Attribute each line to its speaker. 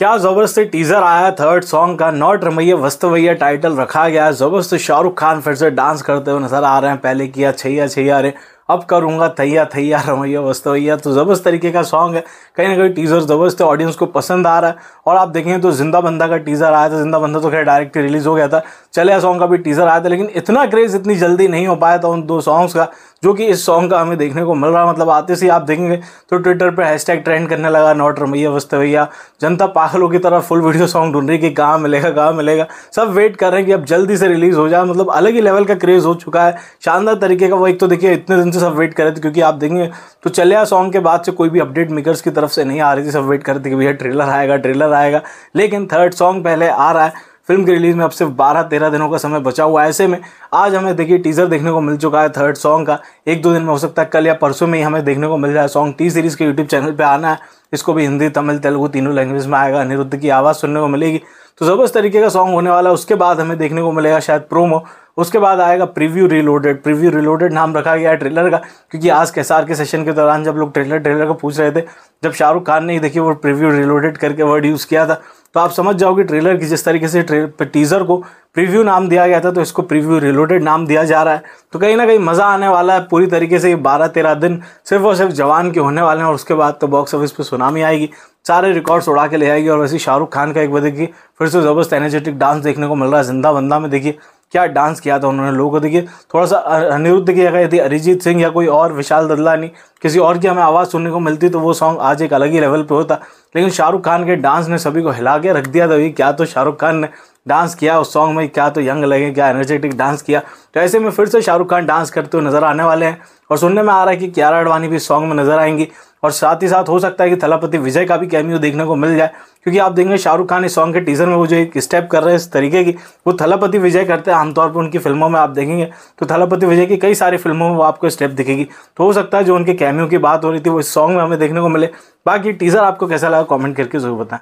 Speaker 1: क्या ज़बरदस्त टीज़र आया थर्ड सॉन्ग का नॉट रमैया वस्तवैया टाइटल रखा गया है ज़बरदस्त शाहरुख खान फिर से डांस करते हुए नज़र आ रहे हैं पहले किया छैया छैया रे अब करूँगा थैया थैया रमैया वस्तवैया तो ज़बरदस्त तरीके का सॉन्ग है कहीं ना कहीं टीज़र ज़बरदस्त है ऑडियंस को पसंद आ रहा है और आप देखें तो जिंदा बंदा का टीज़र आया था जिंदा बंदा तो खैर डायरेक्ट रिलीज़ हो गया था चले सॉन्ग का भी टीज़र आया था लेकिन इतना क्रेज़ इतनी जल्दी नहीं हो पाया था उन दो सॉन्ग्स का जो कि इस सॉन्ग का हमें देखने को मिल रहा है मतलब आते से आप देखेंगे तो ट्विटर पर हैश ट्रेंड करने लगा नॉट रमैया वस्तवैया जनता पागलों की तरह फुल वीडियो सॉन्ग ढूंढ रही कि कहाँ मिलेगा कहाँ मिलेगा सब वेट कर रहे हैं कि अब जल्दी से रिलीज़ हो जाए मतलब अलग ही लेवल का क्रेज़ हो चुका है शानदार तरीके का वो एक तो देखिए इतने दिन से सब वेट कर रहे थे क्योंकि आप देखेंगे तो आ सॉन्ग के बाद से कोई भी अपडेट मेकर्स की तरफ से नहीं आ रही थी सब वेट कर रहे थे कि भैया ट्रेलर आएगा ट्रेलर आएगा लेकिन थर्ड सॉन्ग पहले आ रहा है फिल्म की रिलीज़ में अब सिर्फ बारह तेरह दिनों का समय बचा हुआ है ऐसे में आज हमें देखिए टीज़र देखने को मिल चुका है थर्ड सॉन्ग का एक दो दिन में हो सकता है कल या परसों में ही हमें देखने को मिल जाए सॉन्ग टी सीरीज़ के यूट्यूब चैनल पर आना है इसको भी हिंदी तमिल तेलुगु तीनों लैंग्वेज में आएगा अनिरुद्ध की आवाज़ सुनने को मिलेगी तो ज़बरदस्त तरीके का सॉन्ग होने वाला है उसके बाद हमें देखने को मिलेगा शायद प्रोमो उसके बाद आएगा प्रीव्यू रिलोडेड प्रीव्यू रिलोडेड नाम रखा गया है ट्रेलर का क्योंकि आज के सार के सेशन के दौरान जब लोग ट्रेलर ट्रेलर का पूछ रहे थे जब शाहरुख खान ने देखिए वो प्रीव्यू रिलोडेड करके वर्ड यूज़ किया था तो आप समझ जाओगे ट्रेलर की जिस तरीके से टीज़र को प्रीव्यू नाम दिया गया था तो इसको प्रीव्यू रिलोडेड नाम दिया जा रहा है तो कहीं ना कहीं मज़ा आने वाला है पूरी तरीके से ये बारह तेरह दिन सिर्फ और सिर्फ जवान के होने वाले हैं और उसके बाद तो बॉक्स ऑफिस पर सुनामी आएगी सारे रिकॉर्ड्स उड़ा के ले आएगी और वैसे शाहरुख खान का एक बार देखिए फिर से ज़बरदस्त एनर्जेटिक डांस देखने को मिल रहा है जिंदा बंदा में देखिए क्या डांस किया था उन्होंने लोगों को देखिए थोड़ा सा अनिरुद्ध की गया यदि अरिजीत सिंह या कोई और विशाल ददलानी किसी और की हमें आवाज़ सुनने को मिलती तो वो सॉन्ग आज एक अलग ही लेवल पर होता लेकिन शाहरुख खान के डांस ने सभी को हिला के रख दिया था भाई क्या तो शाहरुख खान ने डांस किया उस सॉन्ग में क्या तो यंग लगे क्या एनर्जेटिक डांस किया तो ऐसे में फिर से शाहरुख खान डांस करते हुए नजर आने वाले हैं और सुनने में आ रहा है कि क्यारा अडवाणी भी सॉन्ग में नजर आएंगी और साथ ही साथ हो सकता है कि थलापति विजय का भी कैमियो देखने को मिल जाए क्योंकि आप देखेंगे शाहरुख खान इस सॉन्ग के टीजर में वो जो एक स्टेप कर रहे हैं इस तरीके की वो थलापति विजय करते हैं आमतौर पर उनकी फिल्मों में आप देखेंगे तो थलापति विजय की कई सारी फिल्मों में वो आपको स्टेप दिखेगी तो हो सकता है जो उनके कैमियों की बात हो रही थी वो इस सॉन्ग में हमें देखने को मिले बाकी टीज़र आपको कैसा लगा कॉमेंट करके जरूर बताएं